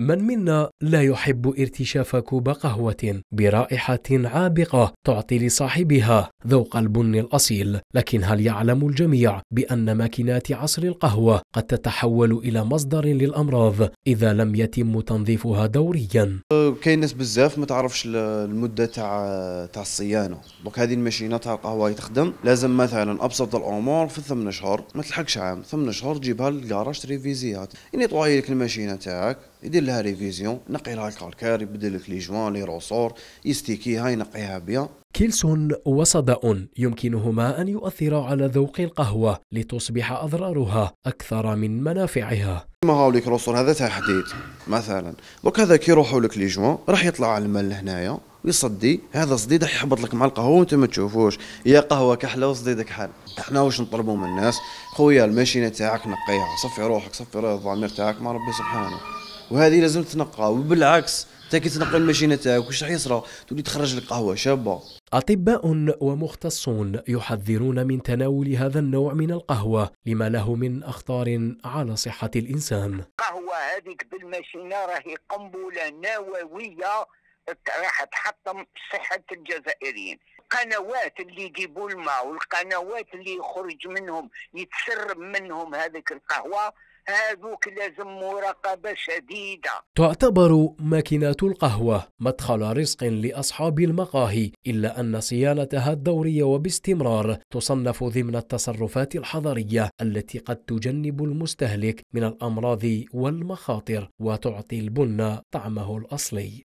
من منا لا يحب ارتشاف كوب قهوة برائحة عابقة تعطي لصاحبها ذوق البن الأصيل، لكن هل يعلم الجميع بأن ماكينات عصر القهوة قد تتحول إلى مصدر للأمراض إذا لم يتم تنظيفها دوريا؟ كاين ناس بزاف ما تعرفش المدة تاع تاع الصيانة، دونك هذه الماشينة تاع القهوة تخدم، لازم مثلا أبسط الأمور في ثمن شهور، ما تلحقش عام، ثمن شهور تجيبها للكراج تريفيزيها، يعني طوايلك لك الماشينة تاعك، يدير لها ريفيزيون نقي لها الكالكار يبدل لك لي جوان لي روسور يستيكيها ينقيها بيان كيلس وصدأ يمكنهما أن يؤثرا على ذوق القهوة لتصبح أضرارها أكثر من منافعها هاو لي كروسور هذا تاع حديد مثلا دوك هذا كي يروحوا لك لي جوان راح يطلع على المل هنايا ويصدي هذا صديد راح يحبط لك مع القهوه وانت ما تشوفوش يا قهوه كحله وصديدك حل احنا واش نطلبوا من الناس خويا الماشينه تاعك نقيها صفي روحك صفي الضمير تاعك مع ربي سبحانه وهذه لازم تنقى وبالعكس حتى كي تنقي الماشينه تاعك واش راح يصرى تولي تخرج لك قهوه شابه اطباء ومختصون يحذرون من تناول هذا النوع من القهوه لما له من اخطار على صحه الانسان القهوه هذيك بالماشينه راهي قنبله نوويه راح تحطم صحه الجزائريين القنوات اللي يجيبوا الماء والقنوات اللي يخرج منهم يتسرب منهم هذيك القهوه هذوك لازم مراقبة شديدة تعتبر ماكينات القهوة مدخل رزق لأصحاب المقاهي إلا أن صيانتها الدورية وباستمرار تصنف ضمن التصرفات الحضرية التي قد تجنب المستهلك من الأمراض والمخاطر وتعطي البن طعمه الأصلي